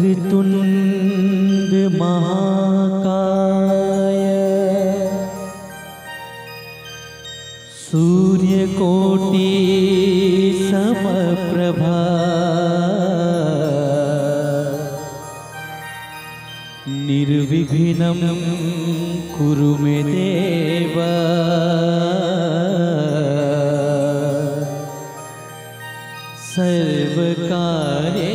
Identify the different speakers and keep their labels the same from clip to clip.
Speaker 1: ऋतुनन्द महाकाय सूर्यकोटि समप्रभा कुरु मे सर्वकारे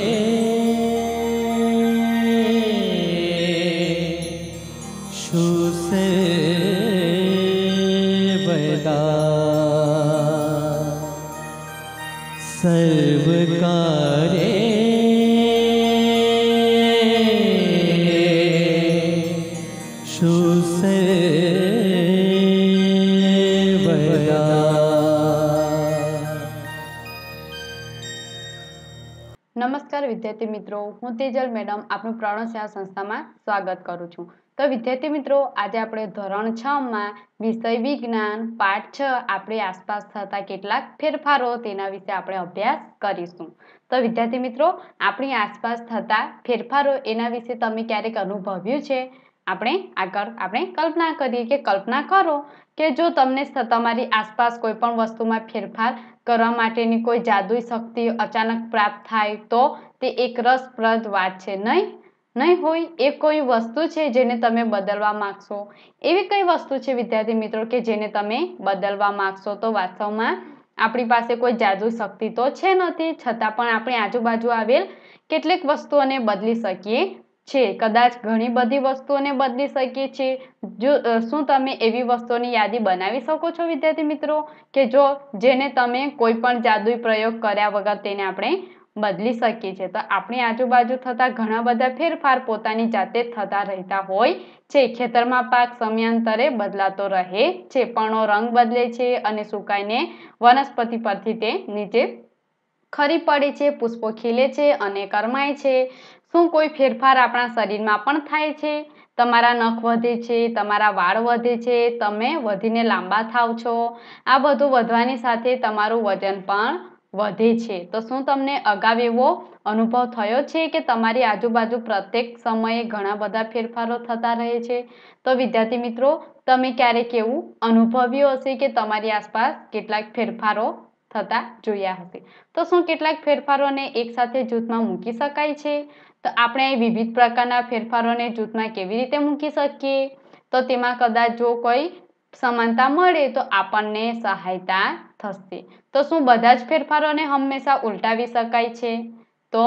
Speaker 1: વિદ્યાર્થી મિત્રો હું તેજલ મેડમ આપનું પ્રણસ્યા સંસ્થામાં સ્વાગત કરું છું તો વિદ્યાર્થી મિત્રો આજે આપણે ધોરણ છ માં વિષય વિજ્ઞાન પાઠ છ આપણી આસપાસ થતા કેટલાક ફેરફારો તેના વિશે આપણે અભ્યાસ કરીશું તો વિદ્યાર્થી મિત્રો આપણી આસપાસ થતા ફેરફારો એના વિશે તમે ક્યારેક અનુભવ્યું છે આપણે આગળ આપણે કલ્પના કરીએ કે કલ્પના કરો કે જો તમને તમારી આસપાસ કોઈ પણ વસ્તુમાં ફેરફાર કરવા માટેની કોઈ જાદુઈ શક્તિ અચાનક પ્રાપ્ત થાય તો તે એક રસપ્રદ વાત છે નહીં નહીં હોય એ કોઈ વસ્તુ છે જેને તમે બદલવા માગશો એવી કઈ વસ્તુ છે વિદ્યાર્થી મિત્રો કે જેને તમે બદલવા માગશો તો વાસ્તવમાં આપણી પાસે કોઈ જાદુ શક્તિ તો છે નથી છતાં પણ આપણે આજુબાજુ આવેલ કેટલીક વસ્તુઓને બદલી શકીએ છે કદાચ ઘણી બધી વસ્તુઓને બદલી શકીએ છીએ જો શું તમે એવી વસ્તુઓની યાદી બનાવી શકો છો વિદ્યાર્થી મિત્રો કે જો જેને તમે કોઈ પણ જાદુઈ પ્રયોગ કર્યા વગર તેને આપણે બદલી શકીએ છીએ તો આપણી આજુબાજુ થતા ઘણા બધા ફેરફાર પોતાની જાતે થતા રહેતા હોય છે ખેતરમાં પાક સમયાંતરે બદલાતો રહે છે પણો રંગ બદલે છે અને સુકાઈને વનસ્પતિ પરથી તે નીચે ખરી પડે છે પુષ્પો ખીલે છે અને કરમાય છે શું કોઈ ફેરફાર આપણા શરીરમાં પણ થાય છે તમારા નખ વધે છે તમારા વાળ વધે છે તમે વધીને લાંબા થાવ છો આ બધું વધવાની સાથે તમારું વજન પણ વધે છે તો શું તમને અગાઉ એવો અનુભવ થયો છે કે તમારી આજુબાજુ પ્રત્યેક સમયે ઘણા બધા ફેરફારો થતા રહે છે તો વિદ્યાર્થી મિત્રો તમે ક્યારેક એવું અનુભવ્યું હશે કે તમારી આસપાસ કેટલાક ફેરફારો થતા જોયા હશે તો શું કેટલાક ફેરફારોને એકસાથે જૂથમાં મૂકી શકાય છે તો આપણે વિવિધ પ્રકારના ફેરફારોને જૂથમાં કેવી રીતે મૂકી શકીએ તો તેમાં કદાચ જો કોઈ સમાનતા મળે તો આપણને સહાયતા થશે તો શું બધા જ ફેરફારોને હંમેશા ઉલટાવી શકાય છે તો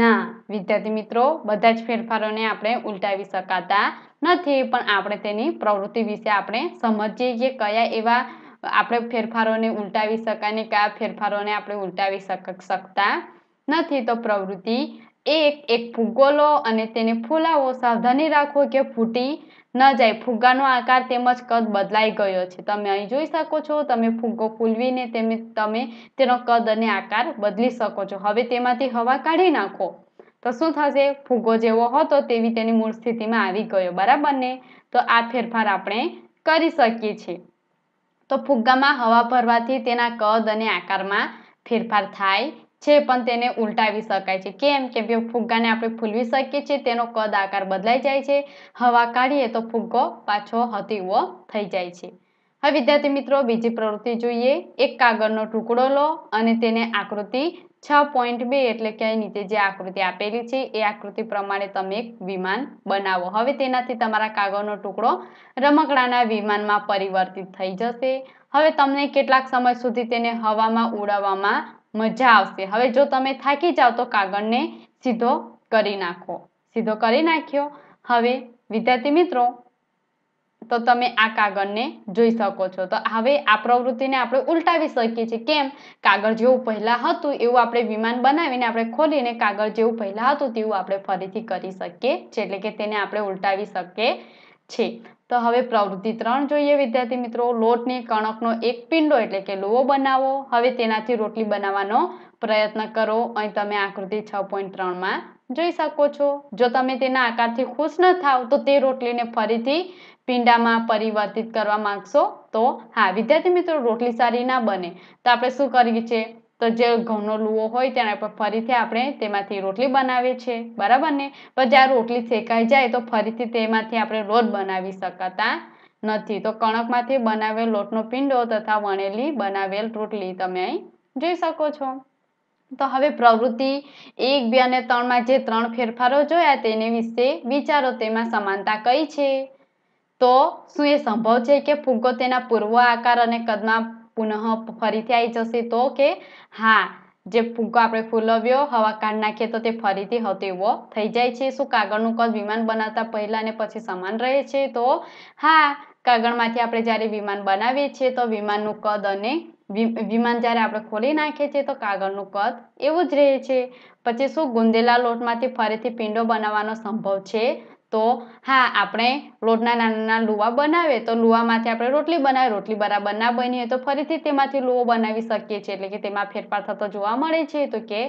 Speaker 1: ના વિદ્યાર્થી મિત્રો બધા જ ફેરફારોને આપણે ઉલટાવી શકાતા નથી પણ આપણે તેની પ્રવૃત્તિ વિશે આપણે સમજીએ કે કયા એવા આપણે ફેરફારોને ઉલટાવી શકાય અને કયા ફેરફારોને આપણે ઉલટાવી શકતા નથી તો પ્રવૃત્તિ એક એક ફુગ્ગો લો અને તેને ફૂલાવો સાવધાની રાખો કે ફૂટી ન જાય ફુગ્ગાનો આકાર તેમજ કદ બદલાઈ ગયો છે તમે અહીં જોઈ શકો છો તમે ફુગ્ગો ફૂલવીને તમે તમે તેનો કદ અને આકાર બદલી શકો છો હવે તેમાંથી હવા કાઢી નાખો તો શું થશે ફુગ્ગો જેવો હતો તેવી તેની મૂળ સ્થિતિમાં આવી ગયો બરાબર ને તો આ ફેરફાર આપણે કરી શકીએ છીએ તો ફુગ્ગામાં હવા ભરવાથી તેના કદ અને આકારમાં ફેરફાર થાય છે પણ તેને ઉલટાવી શકાય છે કેમ કે ફુગ્ગાને આપણે ફૂલવી શકીએ છીએ તેનો કદ આકાર બદલાઈ જાય છે હવા કાઢીએ તો ફુગ્ગો પાછો હતીવો થઈ જાય છે હવે વિદ્યાર્થી મિત્રો બીજી પ્રવૃત્તિ જોઈએ એક કાગળનો ટુકડો લો અને તેને આકૃતિ છ પોઈન્ટ બે એટલે કે નીચે જે આકૃતિ આપેલી છે એ આકૃતિ પ્રમાણે તમે એક વિમાન બનાવો હવે તેનાથી તમારા કાગળનો ટુકડો રમકડાના વિમાનમાં પરિવર્તિત થઈ જશે હવે તમને કેટલાક સમય સુધી તેને હવામાં ઉડાવવામાં મજા આવશે હવે જો તમે થાકી જાઓ તો કાગળને સીધો કરી નાખો સીધો કરી નાખ્યો હવે વિદ્યાર્થી મિત્રો તો તમે આ કાગળને જોઈ શકો છો તો હવે આ પ્રવૃત્તિને આપણે ઉલટાવી શકીએ છીએ કેમ કાગળ જેવું પહેલાં હતું એવું આપણે વિમાન બનાવીને આપણે ખોલીને કાગળ જેવું પહેલાં હતું તેવું આપણે ફરીથી કરી શકીએ છીએ એટલે કે તેને આપણે ઉલટાવી શકીએ છીએ તો હવે પ્રવૃત્તિ ત્રણ જોઈએ વિદ્યાર્થી મિત્રો લોટની કણકનો એક પિંડો એટલે કે લોહો બનાવો હવે તેનાથી રોટલી બનાવવાનો પ્રયત્ન કરો અહીં તમે આકૃતિ છ પોઈન્ટ ત્રણમાં જોઈ શકો છો જો તમે તેના આકારથી ખુશ ન થાવ તો તે રોટલીને ફરીથી પીંડામાં પરિવર્તિત કરવા માંગશો તો હા વિદ્યાર્થી મિત્રો રોટલી સારી ના બને તો આપણે શું કરીએ છીએ તો જે ઘઉંનો લુઓ હોય તેના પર ફરીથી આપણે તેમાંથી રોટલી બનાવીએ છીએ બરાબર ને પછી આ રોટલી શેકાઈ જાય તો ફરીથી તેમાંથી આપણે લોટ બનાવી શકતા નથી તો કણકમાંથી બનાવેલ લોટનો પીંડો તથા વણેલી બનાવેલ રોટલી તમે અહીં જોઈ શકો છો તો હવે પ્રવૃત્તિ એક બે અને ત્રણમાં જે ત્રણ ફેરફારો જોયા તેને વિશે વિચારો તેમાં સમાનતા કઈ છે તો શું એ સંભવ છે કે ફુગ્ગો તેના પૂર્વ આકાર અને કદમાં પુનઃ ફરીથી આવી જશે તો કે હા જે ફુગ્ગો આપણે ફૂલવ્યો હવા કાઢ નાખીએ તો તે ફરીથી હતો એવો થઈ જાય છે શું કાગળનું કદ વિમાન બનાવતા પહેલાં અને પછી સમાન રહે છે તો હા કાગળમાંથી આપણે જ્યારે વિમાન બનાવીએ છીએ તો વિમાનનું કદ અને વિમાન જ્યારે આપણે ખોલી નાખીએ છીએ તો કાગળનું કદ એવું જ રહે છે પછી શું ગુંદેલા લોટમાંથી ફરીથી પીંડો બનાવવાનો સંભવ છે તો હા આપણે લોટના નાના નાના લુવા બનાવીએ તો લુવામાંથી આપણે રોટલી બનાવીએ રોટલી બરાબર ના બની હોય તો ફરીથી તેમાંથી લુવો બનાવી શકીએ છીએ એટલે કે તેમાં ફેરફાર થતો જોવા મળે છે તો કે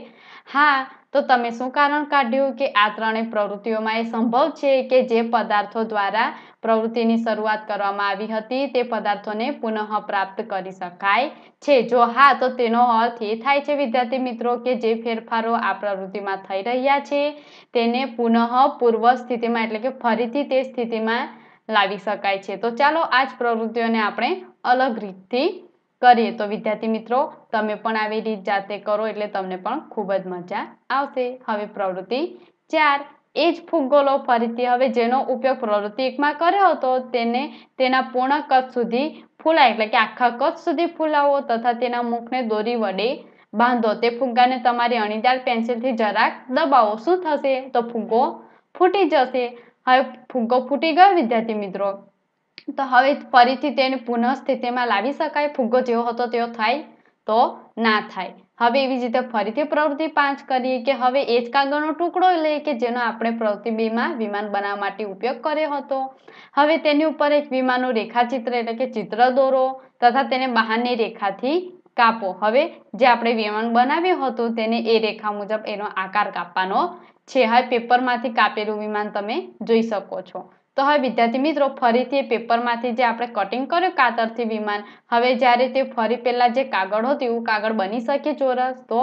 Speaker 1: હા તો તમે શું કારણ કાઢ્યું કે આ ત્રણેય પ્રવૃત્તિઓમાં એ સંભવ છે કે જે પદાર્થો દ્વારા પ્રવૃત્તિની શરૂઆત કરવામાં આવી હતી તે પદાર્થોને પુનઃ પ્રાપ્ત કરી શકાય છે જો હા તો તેનો અર્થ એ થાય છે વિદ્યાર્થી મિત્રો કે જે ફેરફારો આ પ્રવૃત્તિમાં થઈ રહ્યા છે તેને પુનઃ પૂર્વ સ્થિતિમાં એટલે કે ફરીથી તે સ્થિતિમાં લાવી શકાય છે તો ચાલો આ જ પ્રવૃત્તિઓને આપણે અલગ રીતથી કરીએ તો વિદ્યાર્થી મિત્રો તમે પણ આવી રીત જાતે કરો એટલે તમને પણ ખૂબ જ મજા આવશે હવે પ્રવૃત્તિ ચાર એ જ ફૂગોલો ફરીથી હવે જેનો ઉપયોગ પ્રવૃત્તિ એકમાં કર્યો હતો તેને તેના પૂર્ણ કદ સુધી ફૂલાય એટલે કે આખા કદ સુધી ફૂલાવો તથા તેના મુખને દોરી વડે બાંધો તે ફુગ્ગાને તમારી અણીદાર પેન્સિલથી જરાક દબાવો શું થશે તો ફુગ્ગો ફૂટી જશે હવે ફુગ્ગો ફૂટી ગયો વિદ્યાર્થી મિત્રો તો હવે ફરીથી તેને પુનઃસ્થિતિમાં લાવી શકાય ફુગ્ગો જેવો હતો તેવો થાય તો ના થાય હવે એવી જ રીતે ફરીથી પ્રવૃત્તિ પાંચ કરીએ કે હવે એ જ કાગળનો ટુકડો લઈએ કે જેનો આપણે પ્રવૃત્તિ બેમાં વિમાન બનાવવા માટે ઉપયોગ કર્યો હતો હવે તેની ઉપર એક વિમાનનું રેખાચિત્ર એટલે કે ચિત્ર દોરો તથા તેને બહારની રેખાથી કાપો હવે જે આપણે વિમાન બનાવ્યું હતું તેને એ રેખા મુજબ એનો આકાર કાપવાનો છે હવે પેપરમાંથી કાપેલું વિમાન તમે જોઈ શકો છો તો હવે વિદ્યાર્થી મિત્રો ફરીથી એ પેપરમાંથી જે આપણે કટિંગ કર્યું કાતરથી વિમાન હવે જ્યારે તે ફરી પહેલાં જે કાગળ હતું એવું કાગળ બની શકે ચોરસ તો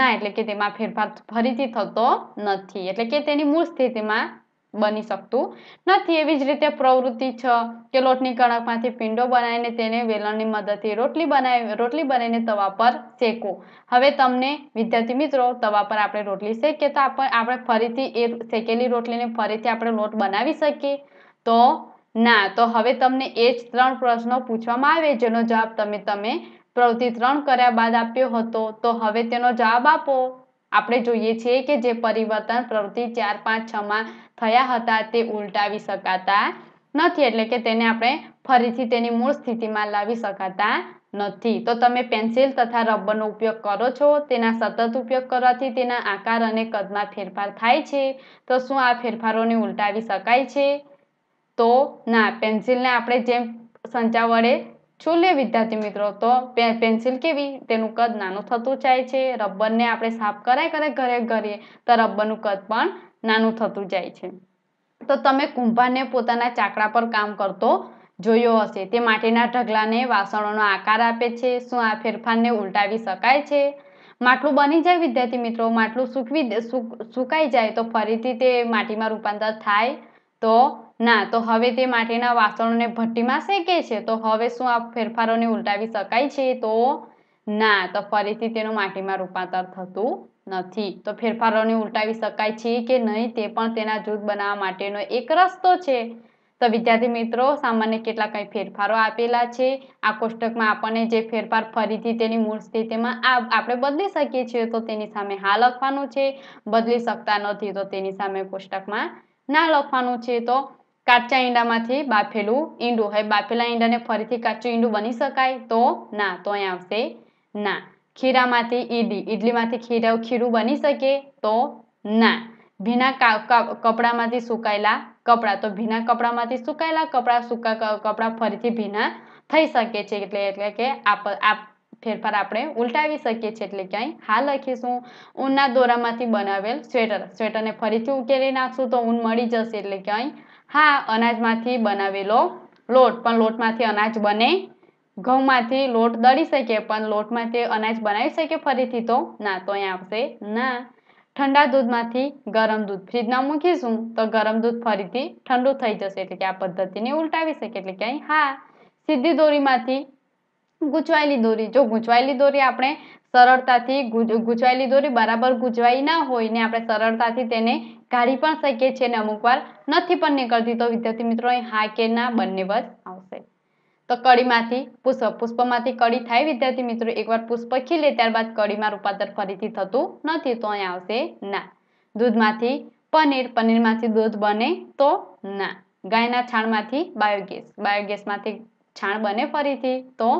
Speaker 1: ના એટલે કે તેમાં ફેરફાર ફરીથી થતો નથી એટલે કે તેની મૂળ સ્થિતિમાં બની શકતું નથી એવી જ રીતે પ્રવૃત્તિ છ કે લોટની કણકમાંથી પીંડો બનાવીને તેને વેલણની મદદથી રોટલી બનાવી રોટલી બનાવીને તવા પર શેકો હવે તમને વિદ્યાર્થી મિત્રો તવા પર આપણે રોટલી શેકીએ તો આપણે ફરીથી એ શેકેલી રોટલીને ફરીથી આપણે લોટ બનાવી શકીએ તો ના તો હવે તમને એ જ ત્રણ પ્રશ્નો પૂછવામાં આવે જેનો જવાબ તમે તમે પ્રવૃત્તિ ત્રણ કર્યા બાદ આપ્યો હતો તો હવે તેનો જવાબ આપો આપણે જોઈએ છીએ કે જે પરિવર્તન પ્રવૃત્તિ ચાર પાંચ છમાં થયા હતા તે ઉલટાવી શકાતા નથી એટલે કે તેને આપણે ફરીથી તેની મૂળ સ્થિતિમાં લાવી શકાતા નથી તો તમે પેન્સિલ તથા રબરનો ઉપયોગ કરો છો તેના સતત ઉપયોગ કરવાથી તેના આકાર અને કદમાં ફેરફાર થાય છે તો શું આ ફેરફારોને ઉલટાવી શકાય છે તો ના પેન્સિલને આપણે જેમ સંચા વડે છોલે વિદ્યાર્થી મિત્રો તો પેન્સિલ કેવી તેનું કદ નાનું થતું જાય છે રબરને આપણે સાફ કરાય કરે ઘરે ઘરે તો રબરનું કદ પણ નાનું થતું જાય છે તો તમે કુંભારને પોતાના ચાકડા પર કામ કરતો જોયો હશે તે માટીના ઢગલાને વાસણોનો આકાર આપે છે શું આ ફેરફારને ઉલટાવી શકાય છે માટલું બની જાય વિદ્યાર્થી મિત્રો માટલું સૂકવી સુકાઈ જાય તો ફરીથી તે માટીમાં રૂપાંતર થાય તો ના તો હવે તે માટીના વાસણોને ભઠ્ઠીમાં શેકે છે તો હવે શું આ ફેરફારોને ઉલટાવી શકાય છે તો ના તો ફરીથી તેનું માટીમાં રૂપાંતર થતું નથી તો ફેરફારોને ઉલટાવી શકાય છે કે નહીં તે પણ તેના જૂથ બનાવવા માટેનો એક રસ્તો છે તો વિદ્યાર્થી મિત્રો સામાન્ય કેટલા કંઈ ફેરફારો આપેલા છે આ કોષ્ટકમાં આપણને જે ફેરફાર ફરીથી તેની મૂળ સ્થિતિમાં આપણે બદલી શકીએ છીએ તો તેની સામે હા લખવાનું છે બદલી શકતા નથી તો તેની સામે કોષ્ટકમાં ના લખવાનું છે તો કાચા ઈંડામાંથી બાફેલું ઈંડું હવે બાફેલા ઈંડાને ફરીથી કાચું ઈંડું બની શકાય તો ના તો અહીંયા આવશે ના ખીરામાંથી ઈડી ઈડલીમાંથી ખીરા ખીરું બની શકે તો ના ભીના કપડામાંથી સુકાયેલા કપડાં તો ભીના કપડામાંથી સુકાયેલા કપડાં સૂકા કપડાં ફરીથી ભીના થઈ શકે છે એટલે એટલે કે આપ ફેરફાર આપણે ઉલટાવી શકીએ છીએ એટલે કે હા લખીશું ઊનના દોરામાંથી બનાવેલ સ્વેટર સ્વેટરને ફરીથી ઉકેલી નાખશું તો ઊન મળી જશે એટલે કે હા અનાજમાંથી બનાવેલો લોટ પણ લોટમાંથી અનાજ બને ઘઉંમાંથી લોટ દળી શકે પણ લોટમાંથી અનાજ બનાવી શકે ફરીથી તો ના તો અહીં આવશે ના ઠંડા દૂધમાંથી ગરમ દૂધ ફ્રીજમાં મૂકીશું તો ગરમ દૂધ ફરીથી ઠંડુ થઈ જશે એટલે કે આ પદ્ધતિને ઉલટાવી શકે એટલે કે હા સીધી દોરીમાંથી ગૂંચવાયેલી દોરી જો ગૂંચવાયેલી દોરી આપણે સરળતાથી ગૂંચવાયેલી દોરી બરાબર ગૂંચવાઈ ના હોય ને આપણે સરળતાથી તેને કાઢી પણ શકીએ છીએ અને અમુકવાર નથી પણ નીકળતી તો વિદ્યાર્થી મિત્રો અહીં હા કે ના બંને બસ આવશે તો કડીમાંથી પુષ્પ પુષ્પમાંથી કડી થાય વિદ્યાર્થી મિત્રો એકવાર પુષ્પ ખીલે ત્યારબાદ કડીમાં રૂપાંતર ફરીથી થતું નથી તો અહીં આવશે ના દૂધમાંથી પનીર પનીરમાંથી દૂધ બને તો ના ગાયના છાણમાંથી બાયોગેસ બાયોગેસમાંથી છાણ બને ફરીથી તો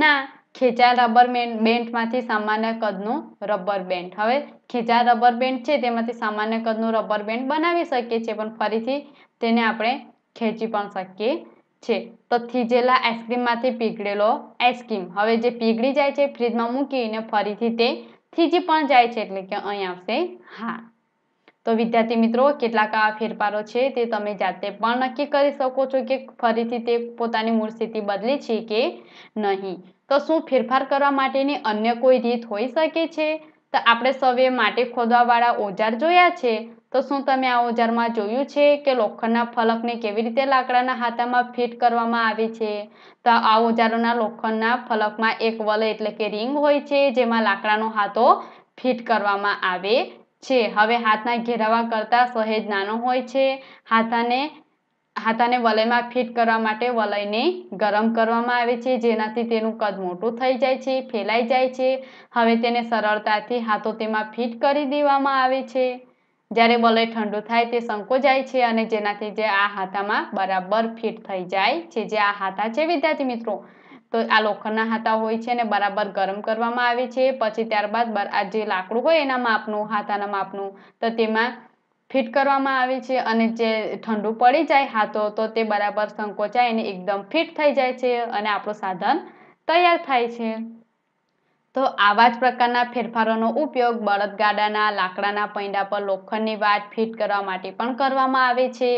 Speaker 1: ના ખેંચા રબર બેન્ડમાંથી સામાન્ય કદનું રબર બેન્ડ હવે ખેંચા રબર બેન્ડ છે તેમાંથી સામાન્ય કદનું રબર બેન્ડ બનાવી શકીએ છીએ પણ ફરીથી તેને આપણે ખેંચી પણ શકીએ છીએ તો થીજેલા આઈસ્ક્રીમમાંથી પીગળેલો આઈસ્ક્રીમ હવે જે પીગળી જાય છે ફ્રીજમાં મૂકીને ફરીથી તે થીજી પણ જાય છે એટલે કે અહીં આવશે હા તો વિદ્યાર્થી મિત્રો કેટલાક આ ફેરફારો છે તે તમે જાતે પણ નક્કી કરી શકો છો કે ફરીથી તે પોતાની મૂળ સ્થિતિ બદલી છે કે નહીં તો શું ફેરફાર કરવા માટેની અન્ય કોઈ રીત હોઈ શકે છે તો આપણે સૌએ માટે ખોદવાવાળા ઓજાર જોયા છે તો શું તમે આ ઓજારમાં જોયું છે કે લોખંડના ફલકને કેવી રીતે લાકડાના હાથામાં ફિટ કરવામાં આવે છે તો આ ઓજારોના લોખંડના ફલકમાં એક વલય એટલે કે રિંગ હોય છે જેમાં લાકડાનો હાથો ફિટ કરવામાં આવે છે હવે હાથના ઘેરાવા કરતાં સહેજ નાનો હોય છે હાથાને હાથાને વલયમાં ફિટ કરવા માટે વલયને ગરમ કરવામાં આવે છે જેનાથી તેનું કદ મોટું થઈ જાય છે ફેલાઈ જાય છે હવે તેને સરળતાથી હાથો તેમાં ફિટ કરી દેવામાં આવે છે જ્યારે વલય ઠંડુ થાય તે સંકોચાય છે અને જેનાથી જે આ હાથામાં બરાબર ફિટ થઈ જાય છે જે આ હાથા છે વિદ્યાર્થી મિત્રો તો આ લોખંડના હાથા હોય છે ને બરાબર ગરમ કરવામાં આવે છે પછી ત્યારબાદ આ જે લાકડું હોય એના માપનું હાથાના માપનું તો તેમાં ફિટ કરવામાં આવે છે અને જે ઠંડુ પડી જાય હાથો તો તે બરાબર સંકોચાય અને એકદમ ફિટ થઈ જાય છે અને આપણું સાધન તૈયાર થાય છે તો આવા જ પ્રકારના ફેરફારોનો ઉપયોગ બળદગાડાના લાકડાના પૈંડા પર લોખંડની વાટ ફિટ કરવા માટે પણ કરવામાં આવે છે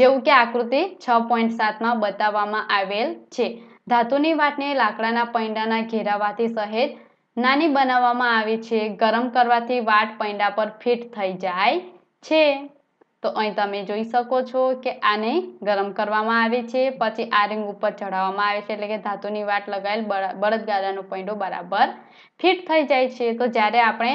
Speaker 1: જેવું કે આકૃતિ છ પોઈન્ટ સાતમાં બતાવવામાં આવેલ છે ધાતુની વાટને લાકડાના પૈંડાના ઘેરાવાથી સહેજ નાની બનાવવામાં આવે છે ગરમ કરવાથી વાટ પૈંડા પર ફિટ થઈ જાય છે તો અહીં તમે જોઈ શકો છો કે આને ગરમ કરવામાં આવે છે પછી આ રીંગ ઉપર ચઢાવવામાં આવે છે એટલે કે ધાતુની વાટ લગાવેલ બળદગાડાનો પૈંડો બરાબર ફિટ થઈ જાય છે તો જ્યારે આપણે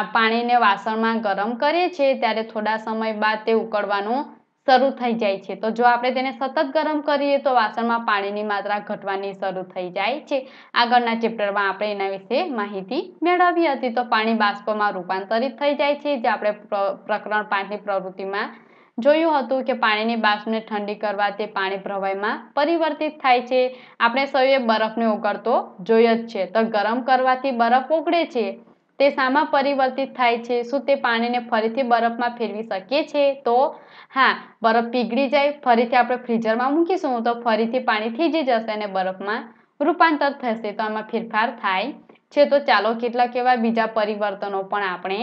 Speaker 1: આ પાણીને વાસણમાં ગરમ કરીએ છીએ ત્યારે થોડા સમય બાદ તે ઉકળવાનું શરૂ થઈ જાય છે તો જો આપણે તેને સતત ગરમ કરીએ તો વાસણમાં પાણીની માત્રા ઘટવાની શરૂ થઈ જાય છે આગળના ચેપ્ટરમાં આપણે એના વિશે માહિતી મેળવી હતી તો પાણી બાષ્પમાં રૂપાંતરિત થઈ જાય છે જે આપણે પ્રકરણ પાંચની પ્રવૃત્તિમાં જોયું હતું કે પાણીની બાષ્પને ઠંડી કરવા તે પાણી પ્રવાહીમાં પરિવર્તિત થાય છે આપણે સૌએ બરફને ઓગળતો જોયો જ છે તો ગરમ કરવાથી બરફ ઓગળે છે તે શામાં પરિવર્તિત થાય છે શું તે પાણીને ફરીથી બરફમાં ફેરવી શકીએ છીએ તો હા બરફ પીગળી જાય ફરીથી આપણે ફ્રીઝરમાં મૂકીશું તો ફરીથી પાણી થીજી જશે અને બરફમાં રૂપાંતર થશે તો આમાં ફેરફાર થાય છે તો ચાલો કેટલાક એવા બીજા પરિવર્તનો પણ આપણે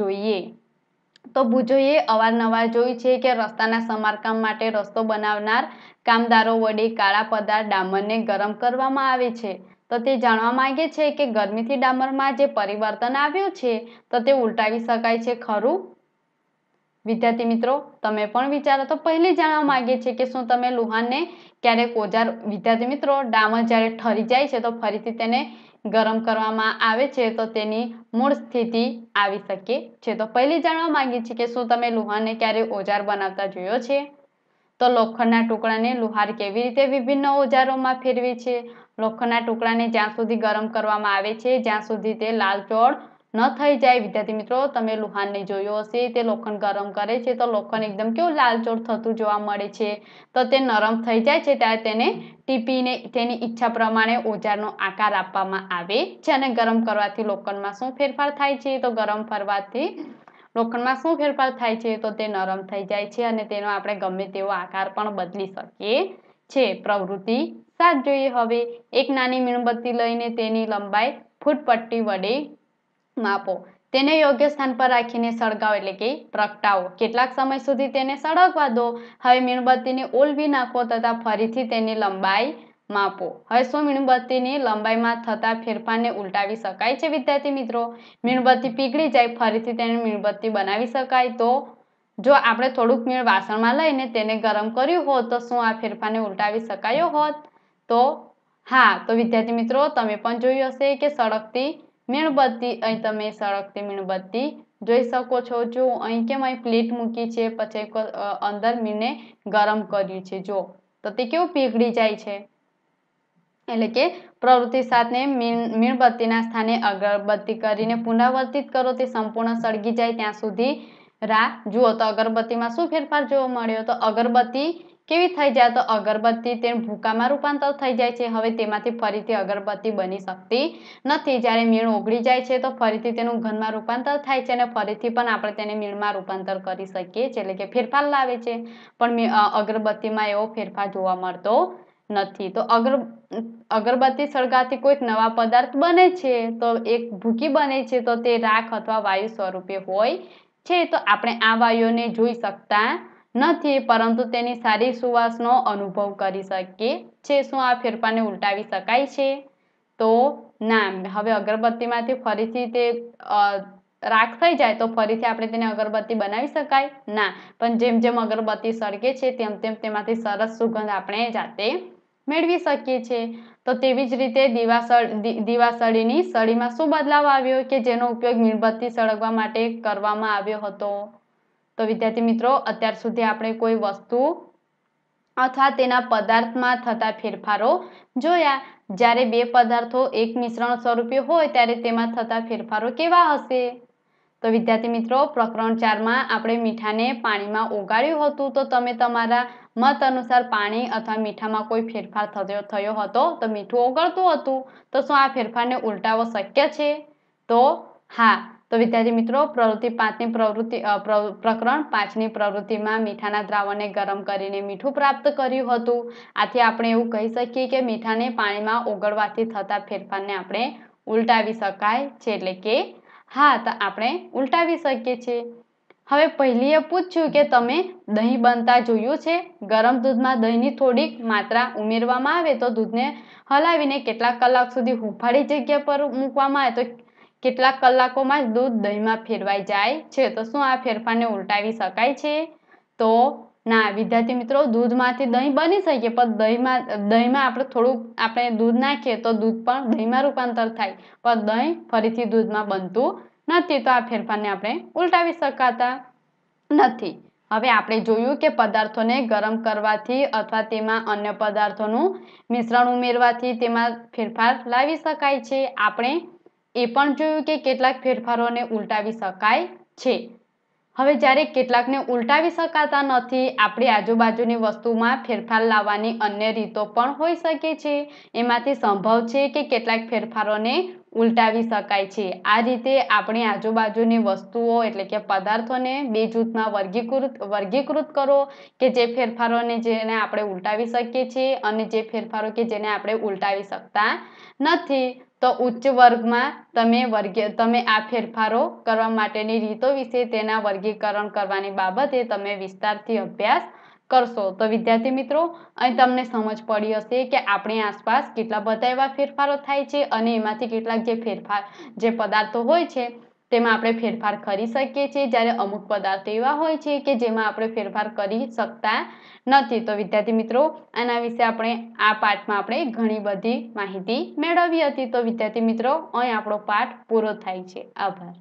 Speaker 1: જોઈએ તો બુજોએ અવારનવાર જોયું છે કે રસ્તાના સમારકામ માટે રસ્તો બનાવનાર કામદારો વડે કાળા પદાર્થ ડામરને ગરમ કરવામાં આવે છે તો તે જાણવા માંગે છે કે ગરમીથી ડામરમાં જે પરિવર્તન આવ્યું છે તો તે ઉલટાવી શકાય છે ખરું વિદ્યાર્થી મિત્રો તમે પણ વિચારો તો પહેલી જાણવા માંગે છે કે શું તમે લુહાનને ક્યારેક ઓજાર વિદ્યાર્થી મિત્રો ડામર જ્યારે ઠરી જાય છે તો ફરીથી તેને ગરમ કરવામાં આવે છે તો તેની મૂળ સ્થિતિ આવી શકે છે તો પહેલી જાણવા માંગે છે કે શું તમે લુહાને ક્યારે ઓજાર બનાવતા જોયો છે તો લોખંડના ટુકડાને લુહાર કેવી રીતે વિભિન્ન ઓજારોમાં ફેરવે છે લોખંડના ટુકડાને જ્યાં સુધી ગરમ કરવામાં આવે છે જ્યાં સુધી તે લાલચોળ ન થઈ જાય વિદ્યાર્થી મિત્રો તમે લુહાનને જોયો હશે તે લોખંડ ગરમ કરે છે તો લોખંડ એકદમ કેવું લાલચોળ થતું જોવા મળે છે તો તે નરમ થઈ જાય છે ત્યારે તેને ટીપીને તેની ઈચ્છા પ્રમાણે ઓજારનો આકાર આપવામાં આવે છે અને ગરમ કરવાથી લોખંડમાં શું ફેરફાર થાય છે તો ગરમ ફરવાથી લોખંડમાં શું ફેરફાર થાય છે તો તે નરમ થઈ જાય છે અને તેનો આપણે ગમે તેવો આકાર પણ બદલી શકીએ છે પ્રવૃત્તિ સાત જોઈએ હવે એક નાની મીણબત્તી લઈને તેની લંબાઈ ફૂટપટ્ટી વડે માપો તેને યોગ્ય સ્થાન પર રાખીને સળગાવો એટલે કે પ્રગટાવો કેટલાક સમય સુધી તેને સળગવા દો હવે મીણબત્તીને ઓલવી નાખો તથા ફરીથી તેની લંબાઈ માપો હવે શું મીણબત્તીની લંબાઈમાં થતા ફેરફારને ઉલટાવી શકાય છે વિદ્યાર્થી મિત્રો મીણબત્તી પીગળી જાય ફરીથી તેને મીણબત્તી બનાવી શકાય તો જો આપણે થોડુંક મીણ વાસણમાં લઈને તેને ગરમ કર્યું હોત તો શું આ ફેરફારને ઉલટાવી શકાયો હોત તો હા તો વિદ્યાર્થી મિત્રો તમે પણ જોયું હશે કે સળગતી મીણબત્તી અહીં તમે સળગતી મીણબત્તી જોઈ શકો છો જો અહીં કેમ અહીં પ્લેટ મૂકી છે પછી અંદર મીને ગરમ કર્યું છે જો તો તે કેવું પીગળી જાય છે એટલે કે પ્રવૃત્તિ સાતને મીણબત્તીના સ્થાને અગરબત્તી કરીને પુનરાવર્તિત કરો તે સંપૂર્ણ સળગી જાય ત્યાં સુધી રાહ જુઓ તો અગરબત્તીમાં શું ફેરફાર જોવા મળ્યો તો અગરબત્તી કેવી થઈ જાય તો અગરબત્તી તે ભૂકામાં રૂપાંતર થઈ જાય છે હવે તેમાંથી ફરીથી અગરબત્તી બની શકતી નથી જ્યારે મીણ ઓગળી જાય છે તો ફરીથી તેનું ઘનમાં રૂપાંતર થાય છે અને ફરીથી પણ આપણે તેને મીણમાં રૂપાંતર કરી શકીએ છીએ એટલે કે ફેરફાર લાવે છે પણ અગરબત્તીમાં એવો ફેરફાર જોવા મળતો નથી તો અગર અગરબત્તી સળગાથી કોઈક નવા પદાર્થ બને છે તો એક ભૂકી બને છે તો તે રાખ અથવા વાયુ સ્વરૂપે હોય છે તો આપણે આ વાયુઓને જોઈ શકતા નથી પરંતુ તેની સારી સુવાસનો અનુભવ કરી શકીએ છે શું આ ફેરફારને ઉલટાવી શકાય છે તો ના હવે અગરબત્તીમાંથી ફરીથી તે રાખ થઈ જાય તો ફરીથી આપણે તેને અગરબત્તી બનાવી શકાય ના પણ જેમ જેમ અગરબત્તી સળગે છે તેમ તેમ તેમાંથી સરસ સુગંધ આપણે જાતે મેળવી શકીએ છીએ તો તેવી જ રીતે દીવાસળ દીવાસળીની સળીમાં શું બદલાવ આવ્યો કે જેનો ઉપયોગ મીણબત્તી સળગવા માટે કરવામાં આવ્યો હતો તો વિદ્યાર્થી મિત્રો અત્યાર સુધી આપણે કોઈ વસ્તુ અથવા તેના પદાર્થમાં થતા ફેરફારો જોયા જ્યારે બે પદાર્થો એક મિશ્રણ સ્વરૂપે હોય ત્યારે તેમાં થતા ફેરફારો કેવા હશે તો વિદ્યાર્થી મિત્રો પ્રકરણ ચારમાં આપણે મીઠાને પાણીમાં ઓગાળ્યું હતું તો તમે તમારા મત અનુસાર પાણી અથવા મીઠામાં કોઈ ફેરફાર થયો થયો હતો તો મીઠું ઓગળતું હતું તો શું આ ફેરફારને ઉલટાવો શક્ય છે તો હા તો વિદ્યાર્થી મિત્રો પ્રવૃત્તિ પાંચની પ્રવૃત્તિ પ્રકરણ પાંચની પ્રવૃત્તિમાં મીઠાના દ્રાવણને ગરમ કરીને મીઠું પ્રાપ્ત કર્યું હતું આથી આપણે એવું કહી શકીએ કે મીઠાને પાણીમાં ઓગળવાથી થતા ફેરફારને આપણે ઉલટાવી શકાય છે એટલે કે હા તો આપણે ઉલટાવી શકીએ છીએ હવે પહેલીએ પૂછ્યું કે તમે દહીં બનતા જોયું છે ગરમ દૂધમાં દહીંની થોડીક માત્રા ઉમેરવામાં આવે તો દૂધને હલાવીને કેટલાક કલાક સુધી હુંફાળી જગ્યા પર મૂકવામાં આવે તો કેટલાક કલાકોમાં જ દૂધ દહીંમાં ફેરવાઈ જાય છે તો શું આ ફેરફારને ઉલટાવી શકાય છે તો ના વિદ્યાર્થી મિત્રો દૂધમાંથી દહીં બની શકે પણ દહીંમાં દહીંમાં આપણે થોડુંક આપણે દૂધ નાખીએ તો દૂધ પણ દહીંમાં રૂપાંતર થાય પણ દહીં ફરીથી દૂધમાં બનતું નથી તો આ ફેરફારને આપણે ઉલટાવી શકાતા નથી હવે આપણે જોયું કે પદાર્થોને ગરમ કરવાથી અથવા તેમાં અન્ય પદાર્થોનું મિશ્રણ ઉમેરવાથી તેમાં ફેરફાર લાવી શકાય છે આપણે એ પણ જોયું કે કેટલાક ફેરફારોને ઉલટાવી શકાય છે હવે જ્યારે કેટલાકને ઉલટાવી શકાતા નથી આપણી આજુબાજુની વસ્તુમાં ફેરફાર લાવવાની અન્ય રીતો પણ હોઈ શકે છે એમાંથી સંભવ છે કે કેટલાક ફેરફારોને ઉલટાવી શકાય છે આ રીતે આપણી આજુબાજુની વસ્તુઓ એટલે કે પદાર્થોને બે જૂથમાં વર્ગીકૃત વર્ગીકૃત કરો કે જે ફેરફારોને જેને આપણે ઉલટાવી શકીએ છીએ અને જે ફેરફારો કે જેને આપણે ઉલટાવી શકતા નથી તો ઉચ્ચ વર્ગમાં તમે વર્ગીય તમે આ ફેરફારો કરવા માટેની રીતો વિશે તેના વર્ગીકરણ કરવાની બાબતે તમે વિસ્તારથી અભ્યાસ કરશો તો વિદ્યાર્થી મિત્રો અહીં તમને સમજ પડી હશે કે આપણી આસપાસ કેટલા બધા એવા ફેરફારો થાય છે અને એમાંથી કેટલાક જે ફેરફાર જે પદાર્થો હોય છે તેમાં આપણે ફેરફાર કરી શકીએ છીએ જ્યારે અમુક પદાર્થો એવા હોય છે કે જેમાં આપણે ફેરફાર કરી શકતા નથી તો વિદ્યાર્થી મિત્રો આના વિશે આપણે આ પાઠમાં આપણે ઘણી બધી માહિતી મેળવી હતી તો વિદ્યાર્થી મિત્રો અહીં આપણો પાઠ પૂરો થાય છે આભાર